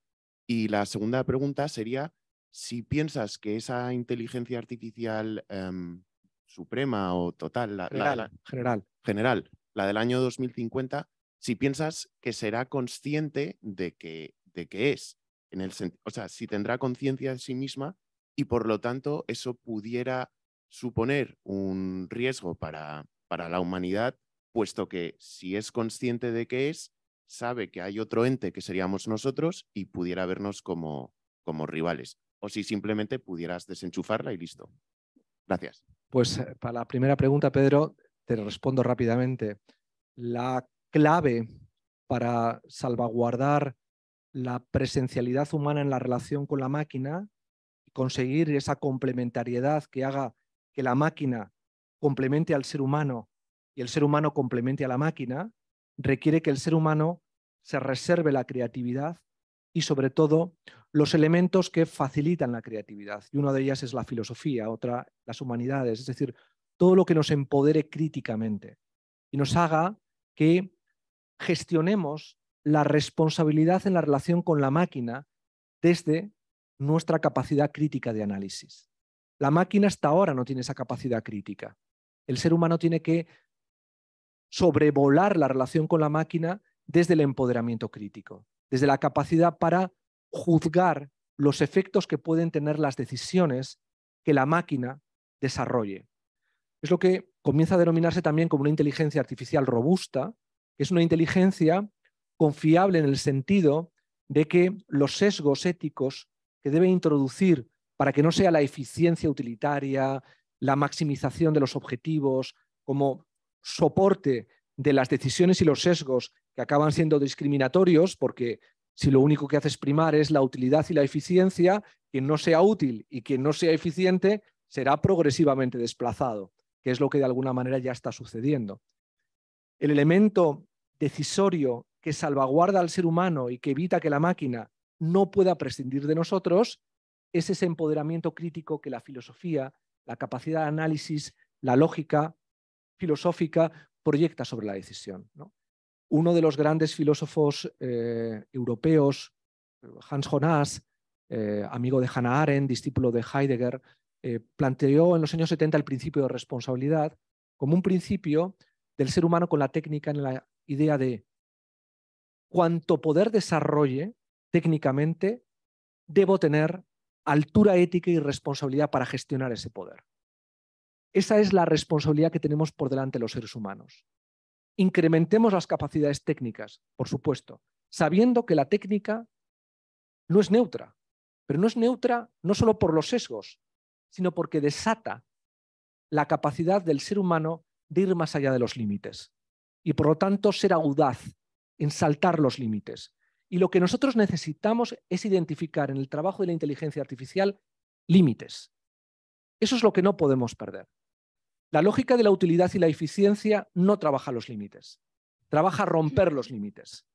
Y la segunda pregunta sería si piensas que esa inteligencia artificial em, suprema o total, la, general, la, general. la del año 2050, si piensas que será consciente de que, de es, en el o sea, si tendrá conciencia de sí misma y por lo tanto eso pudiera suponer un riesgo para, para la humanidad, puesto que si es consciente de que es, sabe que hay otro ente que seríamos nosotros y pudiera vernos como, como rivales. O si simplemente pudieras desenchufarla y listo. Gracias. Pues eh, para la primera pregunta, Pedro, te respondo rápidamente. La clave para salvaguardar la presencialidad humana en la relación con la máquina, ...y conseguir esa complementariedad que haga que la máquina complemente al ser humano y el ser humano complemente a la máquina, requiere que el ser humano se reserve la creatividad y sobre todo los elementos que facilitan la creatividad. Y una de ellas es la filosofía, otra las humanidades, es decir, todo lo que nos empodere críticamente y nos haga que gestionemos la responsabilidad en la relación con la máquina desde nuestra capacidad crítica de análisis. La máquina hasta ahora no tiene esa capacidad crítica el ser humano tiene que sobrevolar la relación con la máquina desde el empoderamiento crítico, desde la capacidad para juzgar los efectos que pueden tener las decisiones que la máquina desarrolle. Es lo que comienza a denominarse también como una inteligencia artificial robusta, es una inteligencia confiable en el sentido de que los sesgos éticos que debe introducir para que no sea la eficiencia utilitaria, la maximización de los objetivos como soporte de las decisiones y los sesgos que acaban siendo discriminatorios, porque si lo único que haces primar es la utilidad y la eficiencia, quien no sea útil y quien no sea eficiente será progresivamente desplazado, que es lo que de alguna manera ya está sucediendo. El elemento decisorio que salvaguarda al ser humano y que evita que la máquina no pueda prescindir de nosotros es ese empoderamiento crítico que la filosofía la capacidad de análisis, la lógica filosófica proyecta sobre la decisión. Uno de los grandes filósofos eh, europeos, Hans Jonas, eh, amigo de Hannah Arendt, discípulo de Heidegger, eh, planteó en los años 70 el principio de responsabilidad como un principio del ser humano con la técnica en la idea de cuanto poder desarrolle técnicamente, debo tener altura ética y responsabilidad para gestionar ese poder. Esa es la responsabilidad que tenemos por delante los seres humanos. Incrementemos las capacidades técnicas, por supuesto, sabiendo que la técnica no es neutra, pero no es neutra no solo por los sesgos, sino porque desata la capacidad del ser humano de ir más allá de los límites y por lo tanto ser audaz en saltar los límites, y lo que nosotros necesitamos es identificar en el trabajo de la inteligencia artificial límites. Eso es lo que no podemos perder. La lógica de la utilidad y la eficiencia no trabaja los límites, trabaja romper los límites.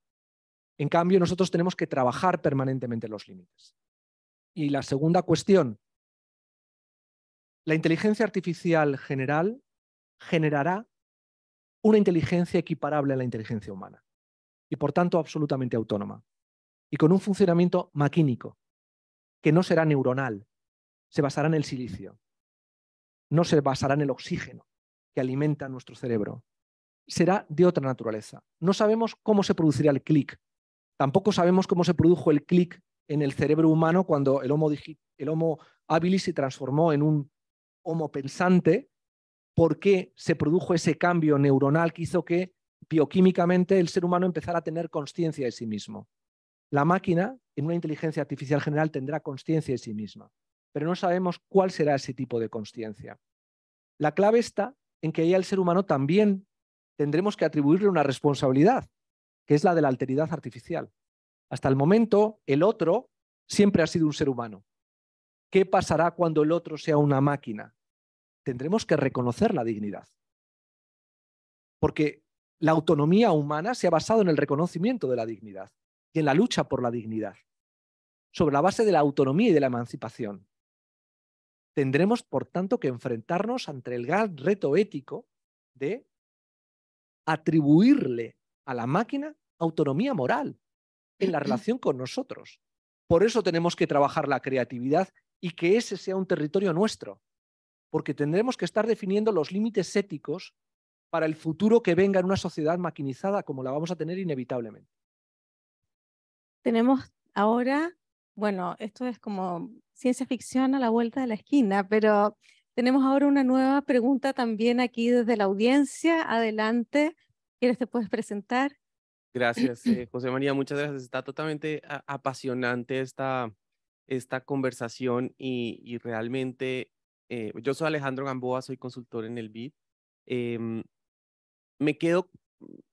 En cambio, nosotros tenemos que trabajar permanentemente los límites. Y la segunda cuestión, la inteligencia artificial general generará una inteligencia equiparable a la inteligencia humana y por tanto absolutamente autónoma, y con un funcionamiento maquínico, que no será neuronal, se basará en el silicio, no se basará en el oxígeno que alimenta nuestro cerebro, será de otra naturaleza. No sabemos cómo se producirá el clic, tampoco sabemos cómo se produjo el clic en el cerebro humano cuando el homo, el homo habilis se transformó en un homo pensante, por qué se produjo ese cambio neuronal que hizo que bioquímicamente el ser humano empezará a tener conciencia de sí mismo. La máquina, en una inteligencia artificial general, tendrá conciencia de sí misma, pero no sabemos cuál será ese tipo de conciencia. La clave está en que ya el ser humano también tendremos que atribuirle una responsabilidad, que es la de la alteridad artificial. Hasta el momento, el otro siempre ha sido un ser humano. ¿Qué pasará cuando el otro sea una máquina? Tendremos que reconocer la dignidad. Porque la autonomía humana se ha basado en el reconocimiento de la dignidad y en la lucha por la dignidad, sobre la base de la autonomía y de la emancipación. Tendremos, por tanto, que enfrentarnos ante el gran reto ético de atribuirle a la máquina autonomía moral en la relación con nosotros. Por eso tenemos que trabajar la creatividad y que ese sea un territorio nuestro, porque tendremos que estar definiendo los límites éticos para el futuro que venga en una sociedad maquinizada como la vamos a tener inevitablemente. Tenemos ahora, bueno, esto es como ciencia ficción a la vuelta de la esquina, pero tenemos ahora una nueva pregunta también aquí desde la audiencia. Adelante, ¿quieres te puedes presentar? Gracias, eh, José María, muchas gracias. Está totalmente apasionante esta, esta conversación y, realmente eh, yo soy Alejandro Gamboa, soy consultor en el BID. Em, me quedo,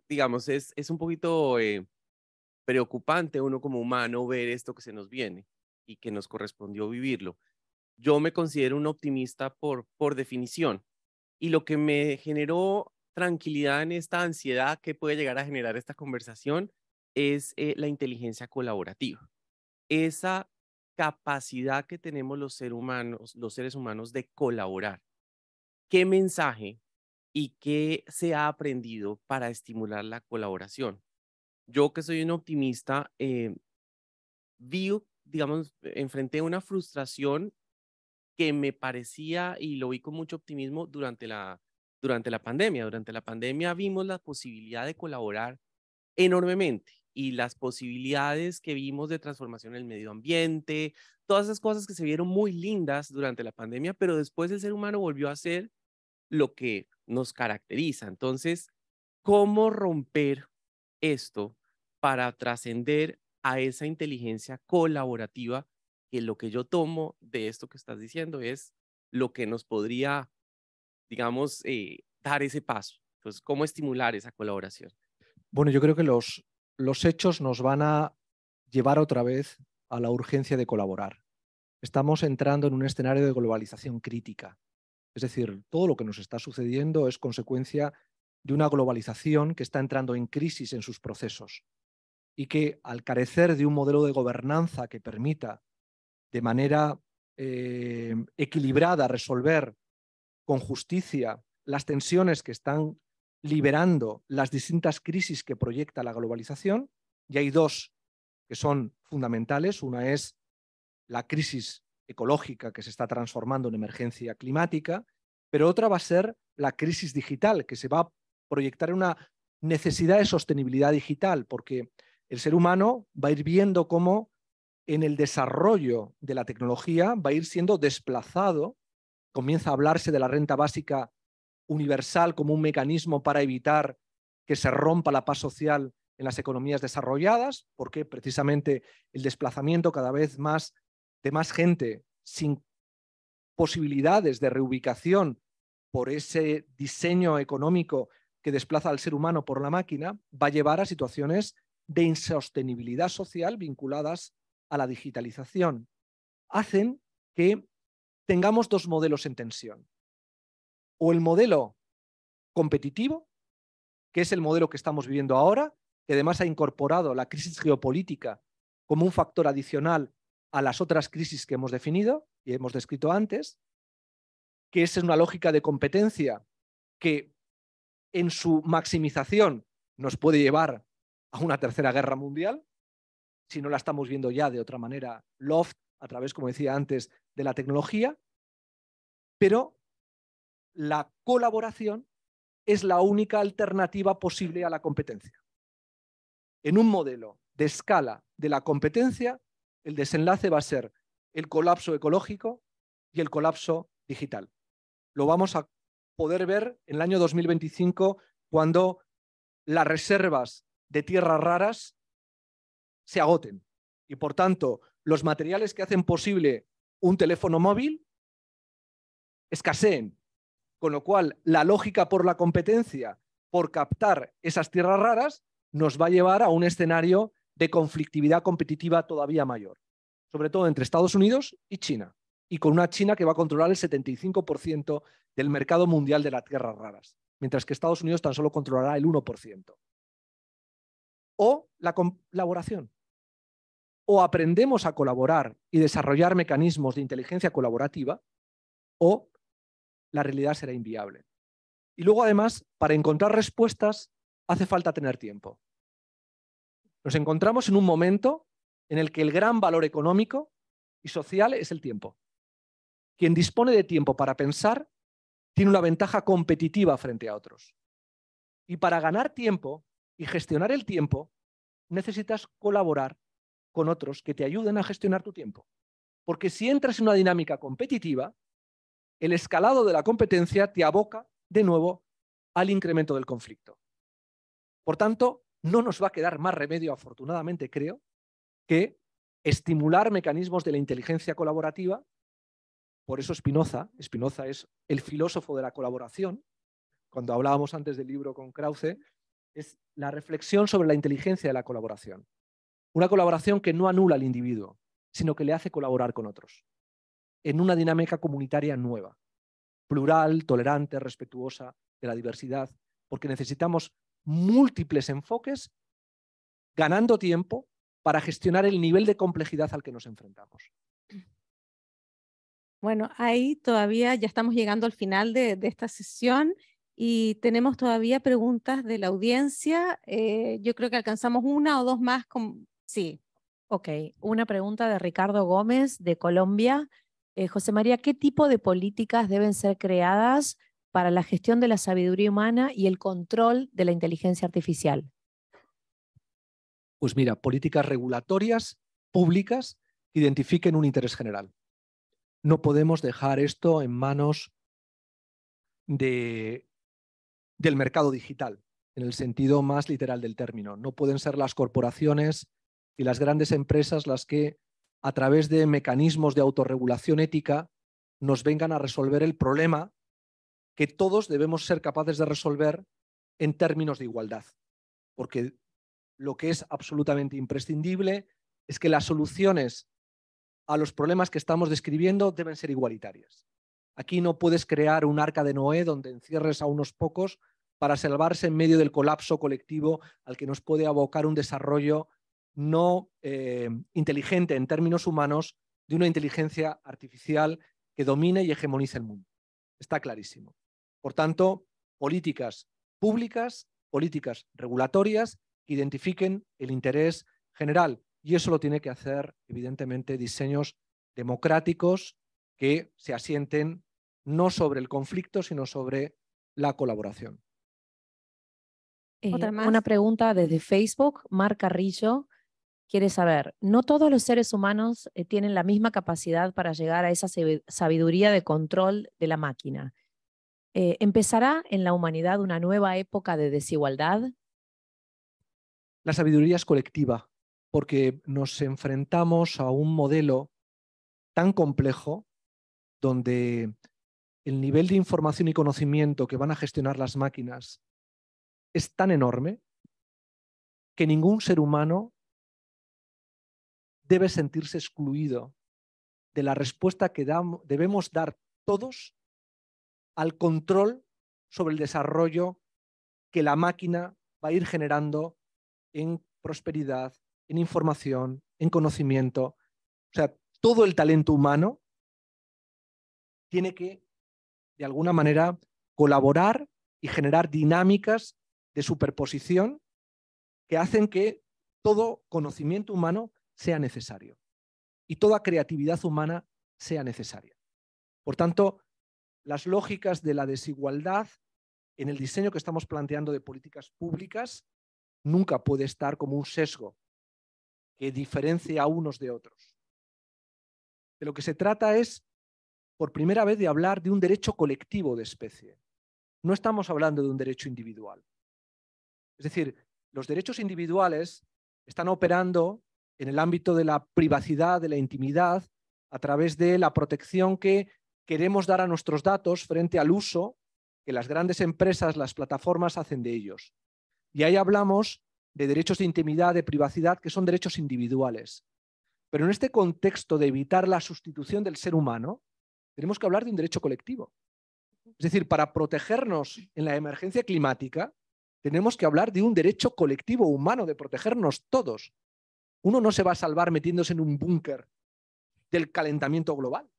digamos, es, un poquito eh, preocupante uno como humano ver esto que se nos viene y que nos correspondió vivirlo. Yo me considero un optimista por, por definición y lo que me generó tranquilidad en esta ansiedad que puede llegar a generar esta conversación es eh, la inteligencia colaborativa. Esa capacidad que tenemos los, seres humanos, los seres humanos de colaborar. ¿Qué mensaje y qué se ha aprendido para estimular la colaboración. Yo que soy un optimista, eh, vi, digamos, enfrenté una frustración que me parecía, y lo vi con mucho optimismo durante la, durante la pandemia. Durante la pandemia vimos la posibilidad de colaborar enormemente y las posibilidades que vimos de transformación en el medio ambiente, todas esas cosas que se vieron muy lindas durante la pandemia, pero después el ser humano volvió a hacer lo que nos caracteriza. Entonces, ¿cómo romper esto para trascender a esa inteligencia colaborativa que lo que yo tomo de esto que estás diciendo es lo que nos podría, digamos, eh, dar ese paso? Entonces, ¿cómo estimular esa colaboración? Bueno, yo creo que los, los hechos nos van a llevar otra vez a la urgencia de colaborar. Estamos entrando en un escenario de globalización crítica. Es decir, todo lo que nos está sucediendo es consecuencia de una globalización que está entrando en crisis en sus procesos y que al carecer de un modelo de gobernanza que permita de manera eh, equilibrada resolver con justicia las tensiones que están liberando las distintas crisis que proyecta la globalización. Y hay dos que son fundamentales. Una es la crisis ecológica que se está transformando en emergencia climática, pero otra va a ser la crisis digital, que se va a proyectar en una necesidad de sostenibilidad digital, porque el ser humano va a ir viendo cómo en el desarrollo de la tecnología va a ir siendo desplazado, comienza a hablarse de la renta básica universal como un mecanismo para evitar que se rompa la paz social en las economías desarrolladas, porque precisamente el desplazamiento cada vez más de más gente sin posibilidades de reubicación por ese diseño económico que desplaza al ser humano por la máquina, va a llevar a situaciones de insostenibilidad social vinculadas a la digitalización. Hacen que tengamos dos modelos en tensión. O el modelo competitivo, que es el modelo que estamos viviendo ahora, que además ha incorporado la crisis geopolítica como un factor adicional a las otras crisis que hemos definido y hemos descrito antes, que esa es una lógica de competencia que en su maximización nos puede llevar a una tercera guerra mundial, si no la estamos viendo ya de otra manera, Loft, a través, como decía antes, de la tecnología, pero la colaboración es la única alternativa posible a la competencia. En un modelo de escala de la competencia el desenlace va a ser el colapso ecológico y el colapso digital. Lo vamos a poder ver en el año 2025 cuando las reservas de tierras raras se agoten y por tanto los materiales que hacen posible un teléfono móvil escaseen, con lo cual la lógica por la competencia, por captar esas tierras raras, nos va a llevar a un escenario de conflictividad competitiva todavía mayor, sobre todo entre Estados Unidos y China, y con una China que va a controlar el 75% del mercado mundial de las tierras raras, mientras que Estados Unidos tan solo controlará el 1%. O la colaboración. O aprendemos a colaborar y desarrollar mecanismos de inteligencia colaborativa, o la realidad será inviable. Y luego, además, para encontrar respuestas hace falta tener tiempo. Nos encontramos en un momento en el que el gran valor económico y social es el tiempo. Quien dispone de tiempo para pensar tiene una ventaja competitiva frente a otros. Y para ganar tiempo y gestionar el tiempo, necesitas colaborar con otros que te ayuden a gestionar tu tiempo. Porque si entras en una dinámica competitiva, el escalado de la competencia te aboca de nuevo al incremento del conflicto. Por tanto, no nos va a quedar más remedio, afortunadamente creo, que estimular mecanismos de la inteligencia colaborativa. Por eso Spinoza, Spinoza es el filósofo de la colaboración. Cuando hablábamos antes del libro con Krause, es la reflexión sobre la inteligencia de la colaboración. Una colaboración que no anula al individuo, sino que le hace colaborar con otros, en una dinámica comunitaria nueva, plural, tolerante, respetuosa de la diversidad, porque necesitamos múltiples enfoques, ganando tiempo para gestionar el nivel de complejidad al que nos enfrentamos. Bueno, ahí todavía ya estamos llegando al final de, esta sesión y tenemos todavía preguntas de la audiencia. Eh, yo creo que alcanzamos una o dos más. Con... Sí. Ok, una pregunta de Ricardo Gómez de Colombia. Eh, José María, ¿qué tipo de políticas deben ser creadas para la gestión de la sabiduría humana y el control de la inteligencia artificial? Pues mira, políticas regulatorias públicas identifiquen un interés general. No podemos dejar esto en manos de, del mercado digital, en el sentido más literal del término. No pueden ser las corporaciones y las grandes empresas las que, a través de mecanismos de autorregulación ética, nos vengan a resolver el problema que todos debemos ser capaces de resolver en términos de igualdad, porque lo que es absolutamente imprescindible es que las soluciones a los problemas que estamos describiendo deben ser igualitarias. Aquí no puedes crear un arca de Noé donde encierres a unos pocos para salvarse en medio del colapso colectivo al que nos puede abocar un desarrollo no eh, inteligente en términos humanos de una inteligencia artificial que domine y hegemonice el mundo. Está clarísimo. Por tanto, políticas públicas, políticas regulatorias que identifiquen el interés general. Y eso lo tiene que hacer, evidentemente, diseños democráticos que se asienten no sobre el conflicto, sino sobre la colaboración. Eh, una pregunta desde Facebook, Mar Carrillo quiere saber, no todos los seres humanos eh, tienen la misma capacidad para llegar a esa sabiduría de control de la máquina. Eh, ¿Empezará en la humanidad una nueva época de desigualdad? La sabiduría es colectiva, porque nos enfrentamos a un modelo tan complejo donde el nivel de información y conocimiento que van a gestionar las máquinas es tan enorme que ningún ser humano debe sentirse excluido de la respuesta que debemos dar todos al control sobre el desarrollo que la máquina va a ir generando en prosperidad, en información, en conocimiento. O sea, todo el talento humano tiene que, de alguna manera, colaborar y generar dinámicas de superposición que hacen que todo conocimiento humano sea necesario y toda creatividad humana sea necesaria. Por tanto, las lógicas de la desigualdad en el diseño que estamos planteando de políticas públicas nunca puede estar como un sesgo que diferencie a unos de otros. De lo que se trata es, por primera vez, de hablar de un derecho colectivo de especie. No estamos hablando de un derecho individual. Es decir, los derechos individuales están operando en el ámbito de la privacidad, de la intimidad, a través de la protección que queremos dar a nuestros datos frente al uso que las grandes empresas, las plataformas hacen de ellos. Y ahí hablamos de derechos de intimidad, de privacidad, que son derechos individuales. Pero en este contexto de evitar la sustitución del ser humano, tenemos que hablar de un derecho colectivo. Es decir, para protegernos en la emergencia climática, tenemos que hablar de un derecho colectivo humano, de protegernos todos. Uno no se va a salvar metiéndose en un búnker del calentamiento global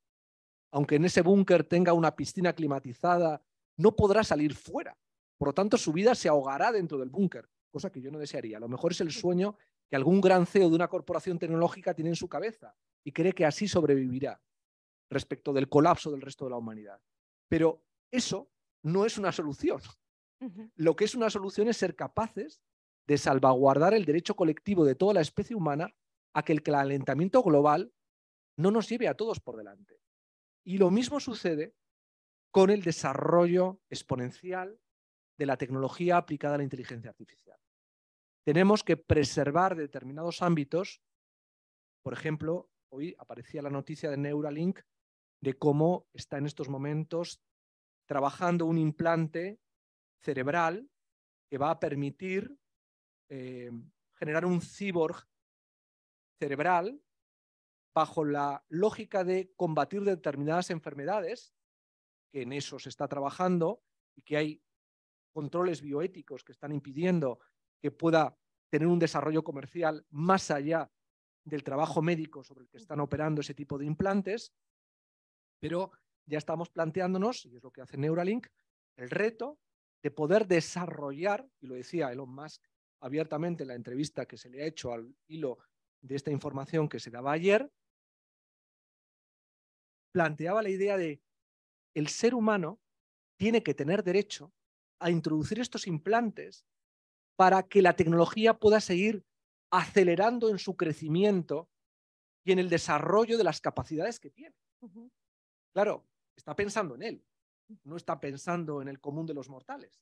aunque en ese búnker tenga una piscina climatizada, no podrá salir fuera. Por lo tanto, su vida se ahogará dentro del búnker, cosa que yo no desearía. A lo mejor es el sueño que algún gran CEO de una corporación tecnológica tiene en su cabeza y cree que así sobrevivirá respecto del colapso del resto de la humanidad. Pero eso no es una solución. Lo que es una solución es ser capaces de salvaguardar el derecho colectivo de toda la especie humana a que el calentamiento global no nos lleve a todos por delante. Y lo mismo sucede con el desarrollo exponencial de la tecnología aplicada a la inteligencia artificial. Tenemos que preservar determinados ámbitos. Por ejemplo, hoy aparecía la noticia de Neuralink de cómo está en estos momentos trabajando un implante cerebral que va a permitir eh, generar un cyborg cerebral bajo la lógica de combatir determinadas enfermedades, que en eso se está trabajando y que hay controles bioéticos que están impidiendo que pueda tener un desarrollo comercial más allá del trabajo médico sobre el que están operando ese tipo de implantes, pero ya estamos planteándonos, y es lo que hace Neuralink, el reto de poder desarrollar, y lo decía Elon Musk abiertamente en la entrevista que se le ha hecho al hilo de esta información que se daba ayer, planteaba la idea de el ser humano tiene que tener derecho a introducir estos implantes para que la tecnología pueda seguir acelerando en su crecimiento y en el desarrollo de las capacidades que tiene. Claro, está pensando en él, no está pensando en el común de los mortales.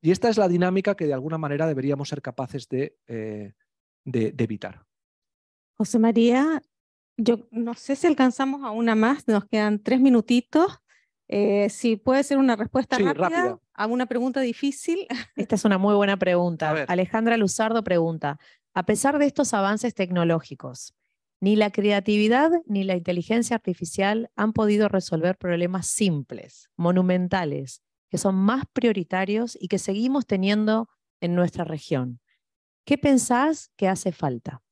Y esta es la dinámica que de alguna manera deberíamos ser capaces de, eh, de, de evitar. José María, yo no sé si alcanzamos a una más, nos quedan tres minutitos. Eh, si puede ser una respuesta rápida a una pregunta difícil. Esta es una muy buena pregunta. Alejandra Luzardo pregunta, a pesar de estos avances tecnológicos, ni la creatividad ni la inteligencia artificial han podido resolver problemas simples, monumentales, que son más prioritarios y que seguimos teniendo en nuestra región. ¿Qué pensás que hace falta?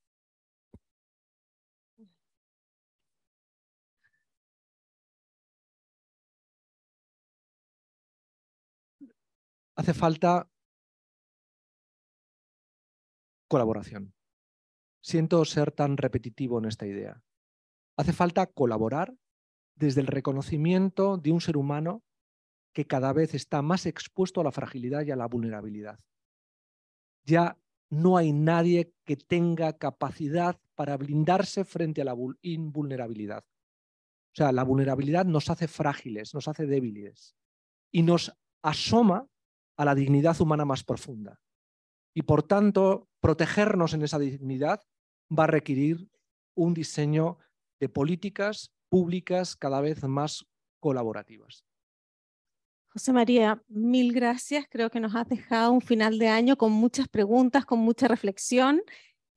hace falta colaboración. Siento ser tan repetitivo en esta idea. Hace falta colaborar desde el reconocimiento de un ser humano que cada vez está más expuesto a la fragilidad y a la vulnerabilidad. Ya no hay nadie que tenga capacidad para blindarse frente a la invulnerabilidad. O sea, la vulnerabilidad nos hace frágiles, nos hace débiles y nos asoma a la dignidad humana más profunda. Y por tanto, protegernos en esa dignidad va a requerir un diseño de políticas públicas cada vez más colaborativas. José María, mil gracias. Creo que nos has dejado un final de año con muchas preguntas, con mucha reflexión.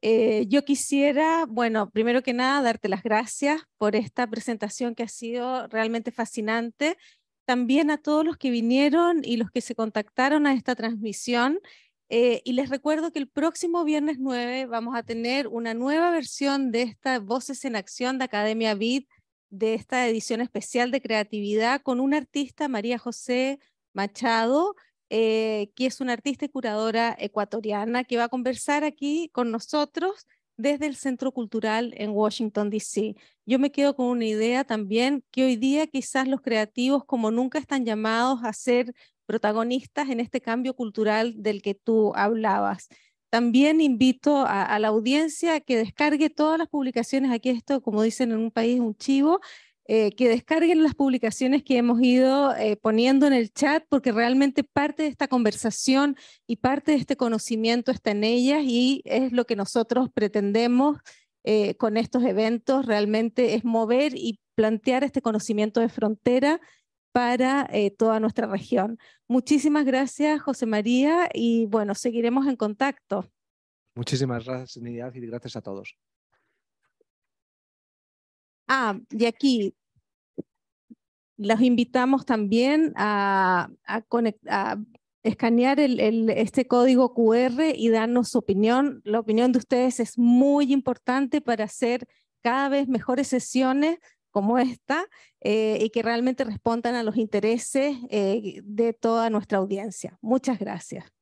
Eh, yo quisiera, bueno, primero que nada, darte las gracias por esta presentación que ha sido realmente fascinante también a todos los que vinieron y los que se contactaron a esta transmisión. Eh, y les recuerdo que el próximo viernes 9 vamos a tener una nueva versión de esta Voces en Acción de Academia Vid, de esta edición especial de creatividad con una artista, María José Machado, eh, que es una artista y curadora ecuatoriana que va a conversar aquí con nosotros desde el Centro Cultural en Washington, D.C. Yo me quedo con una idea también que hoy día quizás los creativos como nunca están llamados a ser protagonistas en este cambio cultural del que tú hablabas. También invito a, la audiencia que descargue todas las publicaciones, aquí esto, como dicen en un país, un chivo, eh, que descarguen las publicaciones que hemos ido eh, poniendo en el chat, porque realmente parte de esta conversación y parte de este conocimiento está en ellas y es lo que nosotros pretendemos eh, con estos eventos, realmente es mover y plantear este conocimiento de frontera para toda nuestra región. Muchísimas gracias, José María, y bueno, seguiremos en contacto. Muchísimas gracias, Nidia, y gracias a todos. Ah, y aquí los invitamos también a, escanear este código QR y darnos su opinión. La opinión de ustedes es muy importante para hacer cada vez mejores sesiones como esta eh, y que realmente respondan a los intereses eh, de toda nuestra audiencia. Muchas gracias.